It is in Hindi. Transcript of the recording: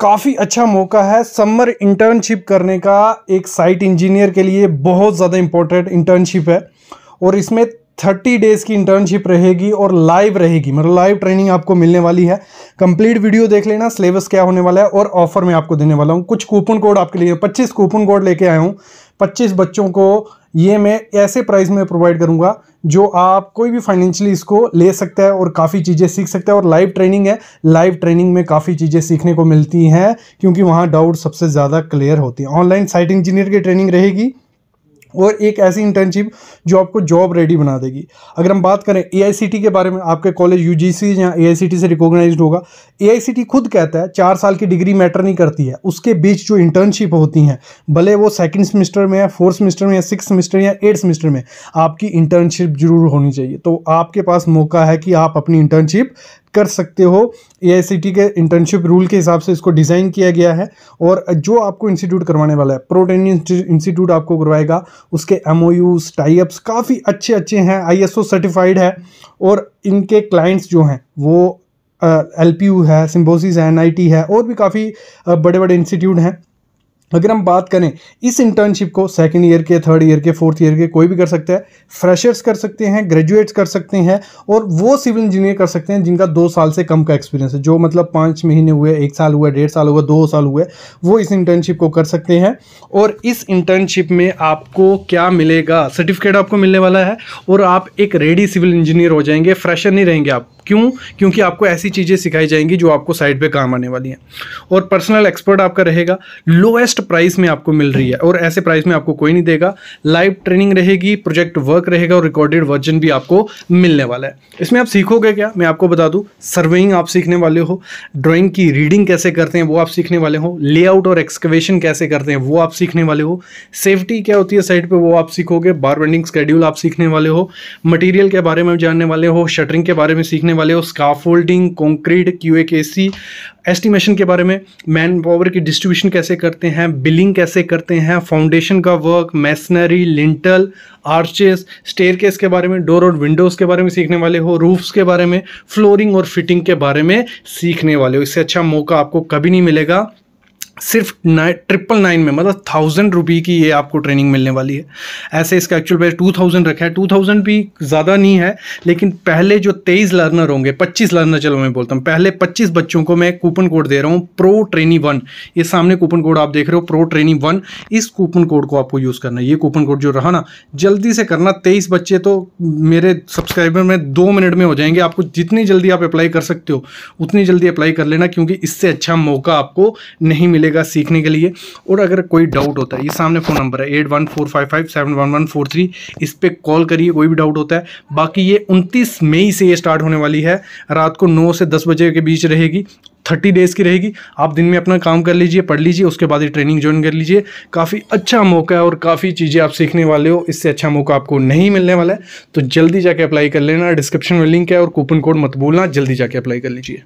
काफ़ी अच्छा मौका है समर इंटर्नशिप करने का एक साइट इंजीनियर के लिए बहुत ज़्यादा इंपॉर्टेंट इंटर्नशिप है और इसमें थर्टी डेज़ की इंटर्नशिप रहेगी और लाइव रहेगी मतलब लाइव ट्रेनिंग आपको मिलने वाली है कंप्लीट वीडियो देख लेना सिलेबस क्या होने वाला है और ऑफर मैं आपको देने वाला हूँ कुछ कूपन कोड आपके लिए पच्चीस कूपन कोड लेके आया हूँ पच्चीस बच्चों को ये मैं ऐसे प्राइस में प्रोवाइड करूँगा जो आप कोई भी फाइनेंशियली इसको ले सकता है और काफ़ी चीज़ें सीख सकता है और लाइव ट्रेनिंग है लाइव ट्रेनिंग में काफ़ी चीज़ें सीखने को मिलती हैं क्योंकि वहाँ डाउट सबसे ज़्यादा क्लियर होती है ऑनलाइन साइट इंजीनियर की ट्रेनिंग रहेगी और एक ऐसी इंटर्नशिप जो आपको जॉब रेडी बना देगी अगर हम बात करें ए के बारे में आपके कॉलेज यू या ए से रिकॉग्नाइज होगा ए खुद कहता है चार साल की डिग्री मैटर नहीं करती है उसके बीच जो इंटर्नशिप होती हैं भले वो सेकेंड सेमेस्टर में है फोर्थ सेमेस्टर में या सिक्स सेमेस्टर या एट सेमेस्टर में आपकी इंटर्नशिप जरूर होनी चाहिए तो आपके पास मौका है कि आप अपनी इंटर्नशिप कर सकते हो ए के इंटर्नशिप रूल के हिसाब से इसको डिज़ाइन किया गया है और जो आपको इंस्टीट्यूट करवाने वाला है प्रोटेन इंस्टीट्यूट आपको करवाएगा उसके एम ओ यूज टाइप्स काफ़ी अच्छे अच्छे हैं आई सर्टिफाइड है और इनके क्लाइंट्स जो हैं वो एल uh, है सिम्बोसिस है एन है और भी काफ़ी uh, बड़े बड़े इंस्टीट्यूट हैं अगर हम बात करें इस इंटर्नशिप को सेकेंड ईयर के थर्ड ईयर के फोर्थ ईयर के कोई भी कर सकता है फ्रेशर्स कर सकते हैं ग्रेजुएट्स कर सकते हैं और वो सिविल इंजीनियर कर सकते हैं जिनका दो साल से कम का एक्सपीरियंस है जो मतलब पाँच महीने हुए एक साल हुआ डेढ़ साल हुआ दो साल हुए वो इस इंटर्नशिप को कर सकते हैं और इस इंटर्नशिप में आपको क्या मिलेगा सर्टिफिकेट आपको मिलने वाला है और आप एक रेडी सिविल इंजीनियर हो जाएंगे फ्रेशर नहीं रहेंगे आप क्यों क्योंकि आपको ऐसी चीज़ें सिखाई जाएंगी जो आपको साइड पे काम आने वाली हैं और पर्सनल एक्सपर्ट आपका रहेगा लोएस्ट प्राइस में आपको मिल रही है और ऐसे प्राइस में आपको कोई नहीं देगा लाइव ट्रेनिंग रहेगी प्रोजेक्ट वर्क रहेगा और रिकॉर्डेड वर्जन भी आपको मिलने वाला है इसमें आप सीखोगे क्या मैं आपको बता दूँ सर्वेइंग आप सीखने वाले हो ड्रॉइंग की रीडिंग कैसे करते हैं वो आप सीखने वाले हो लेआउट और एक्सकवेशन कैसे करते हैं वो आप सीखने वाले हो सेफ्टी क्या होती है साइड पर वो आप सीखोगे बार बेंडिंग स्केड्यूल आप सीखने वाले हो मटीरियल के बारे में जानने वाले हो शटरिंग के बारे में सीखने वाले हो scaffolding concrete Q A के सी एस्टिमेशन के बारे में मैन पावर की डिस्ट्रीब्यूशन कैसे करते हैं बिलिंग कैसे करते हैं फाउंडेशन का work masonry lintel arches staircase के बारे में डोर और विंडोज़ के बारे में सीखने वाले हो रूफ्स के बारे में फ्लोरिंग और फिटिंग के बारे में सीखने वाले हो इससे अच्छा मौका आपको कभी नहीं मिलेगा सिर्फ नाइन ट्रिपल नाइन में मतलब थाउजेंड रुपी की ये आपको ट्रेनिंग मिलने वाली है ऐसे इसका एक्चुअल प्राइस टू थाउजेंड रखा है टू थाउजेंड भी ज़्यादा नहीं है लेकिन पहले जो तेईस लर्नर होंगे पच्चीस लर्नर चलो मैं बोलता हूँ पहले पच्चीस बच्चों को मैं कूपन कोड दे रहा हूँ प्रो ट्रेनी वन ये सामने कूपन कोड आप देख रहे हो प्रो ट्रेनी वन इस कूपन कोड को आपको यूज़ करना है ये कूपन कोड जो रहा ना जल्दी से करना तेईस बच्चे तो मेरे सब्सक्राइबर में दो मिनट में हो जाएंगे आपको जितनी जल्दी आप अप्लाई कर सकते हो उतनी जल्दी अप्लाई कर लेना क्योंकि इससे अच्छा मौका आपको नहीं मिलेगा सीखने के लिए और अगर कोई डाउट होता है ये सामने फ़ोन नंबर है eight one four five five seven one one four three इस पर कॉल करिए कोई भी डाउट होता है बाकी ये उनतीस मई से ये स्टार्ट होने वाली है रात को नौ से दस बजे के बीच रहेगी थर्टी डेज़ की रहेगी आप दिन में अपना काम कर लीजिए पढ़ लीजिए उसके बाद ही ट्रेनिंग ज्वाइन कर लीजिए काफ़ी अच्छा मौका है और काफ़ी चीज़ें आप सीखने वाले हो इससे अच्छा मौका आपको नहीं मिलने वाला है तो जल्दी जाके अप्लाई कर लेना डिस्क्रिप्शन में लिंक है और कूपन कोड मत भूलना जल्दी जाके अप्लाई कर लीजिए